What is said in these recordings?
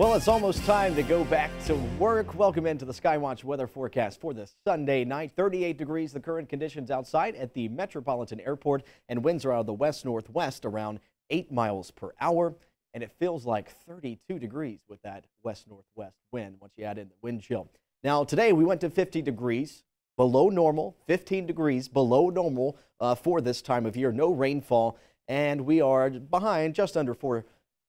Well, it's almost time to go back to work. Welcome into the Skywatch weather forecast for this Sunday night. 38 degrees, the current conditions outside at the Metropolitan Airport, and winds are out of the west northwest around 8 miles per hour. And it feels like 32 degrees with that west northwest wind once you add in the wind chill. Now, today we went to 50 degrees below normal, 15 degrees below normal uh, for this time of year. No rainfall, and we are behind just under 4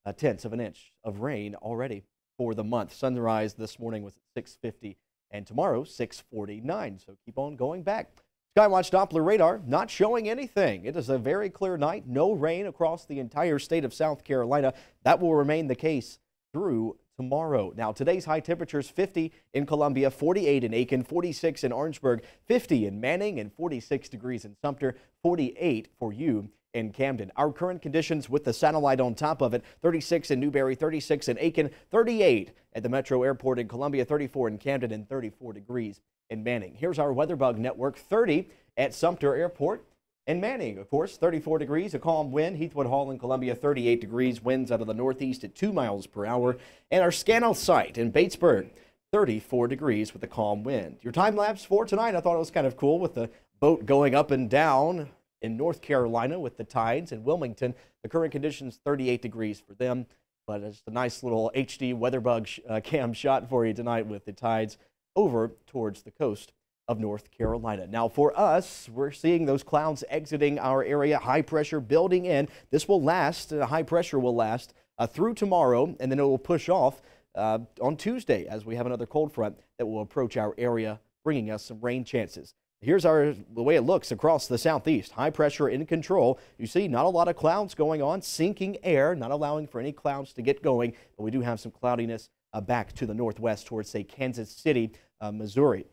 uh, tenths of an inch of rain already for the month. Sunrise this morning was at 6:50, and tomorrow 6:49. So keep on going back. Skywatch Doppler radar not showing anything. It is a very clear night. No rain across the entire state of South Carolina. That will remain the case through tomorrow. Now, today's high temperatures 50 in Columbia, 48 in Aiken, 46 in Orangeburg, 50 in Manning, and 46 degrees in Sumter, 48 for you in Camden. Our current conditions with the satellite on top of it 36 in Newberry, 36 in Aiken, 38 at the Metro Airport in Columbia, 34 in Camden, and 34 degrees in Manning. Here's our WeatherBug network 30 at Sumter Airport. in Manning, of course, 34 degrees, a calm wind. Heathwood Hall in Columbia, 38 degrees, winds out of the northeast at 2 miles per hour. And our Scannell site in Batesburg, 34 degrees with a calm wind. Your time lapse for tonight, I thought it was kind of cool with the boat going up and down in North Carolina with the Tides in Wilmington. The current conditions 38 degrees for them, but it's a nice little HD weather bug sh uh, cam shot for you tonight with the Tides over towards the coast of North Carolina. Now for us, we're seeing those clouds exiting our area, high pressure building in. This will last, uh, high pressure will last uh, through tomorrow, and then it will push off uh, on Tuesday as we have another cold front that will approach our area, bringing us some rain chances. Here's our the way it looks across the southeast. High pressure in control. You see not a lot of clouds going on, sinking air, not allowing for any clouds to get going, but we do have some cloudiness uh, back to the northwest towards say Kansas City, uh, Missouri.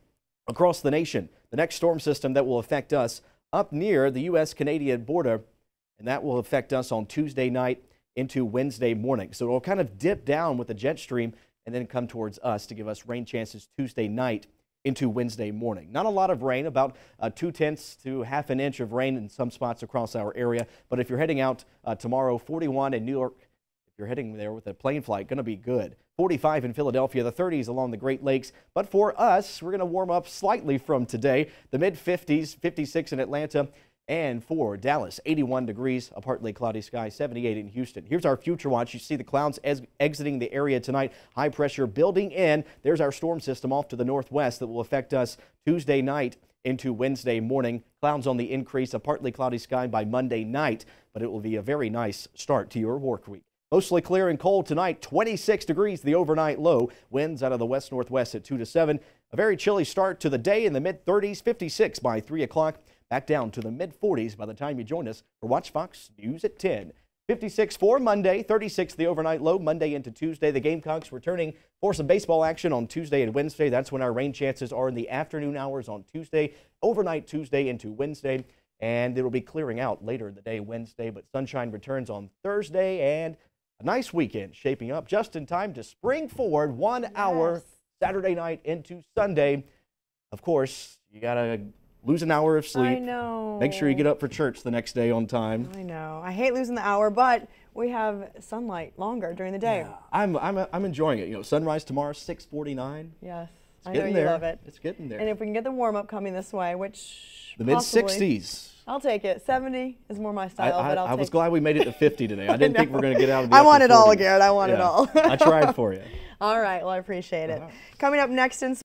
Across the nation, the next storm system that will affect us up near the US Canadian border and that will affect us on Tuesday night into Wednesday morning. So it'll kind of dip down with the jet stream and then come towards us to give us rain chances Tuesday night into Wednesday morning. Not a lot of rain, about uh, two tenths to half an inch of rain in some spots across our area. But if you're heading out uh, tomorrow, 41 in New York, if you're heading there with a plane flight, going to be good. 45 in Philadelphia, the 30s along the Great Lakes. But for us, we're going to warm up slightly from today. The mid 50s, 56 in Atlanta, and for Dallas, 81 degrees, a partly cloudy sky, 78 in Houston. Here's our future watch. You see the clouds exiting the area tonight. High pressure building in. There's our storm system off to the northwest that will affect us Tuesday night into Wednesday morning. Clouds on the increase, a partly cloudy sky by Monday night, but it will be a very nice start to your work week. Mostly clear and cold tonight, 26 degrees the overnight low. Winds out of the west northwest at 2 to 7. A very chilly start to the day in the mid 30s, 56 by 3 o'clock back down to the mid 40s by the time you join us for Watch Fox News at 10. 56 for Monday, 36 the overnight low Monday into Tuesday. The Gamecocks returning for some baseball action on Tuesday and Wednesday. That's when our rain chances are in the afternoon hours on Tuesday, overnight Tuesday into Wednesday. And it'll be clearing out later in the day Wednesday, but sunshine returns on Thursday and a nice weekend shaping up just in time to spring forward one yes. hour Saturday night into Sunday. Of course, you got to lose an hour of sleep. I know. Make sure you get up for church the next day on time. I know. I hate losing the hour, but we have sunlight longer during the day. Yeah. I'm, I'm, I'm enjoying it. You know, sunrise tomorrow, 649. Yes. It's I know you there. love it. It's getting there. And if we can get the warm up coming this way, which the mid 60s. I'll take it. 70 is more my style, I, I, I was glad we made it to 50 today. I didn't I think we are going to get out of the I want it 40. all, Garrett. I want yeah. it all. I tried for you. All right. Well, I appreciate it. Coming up next in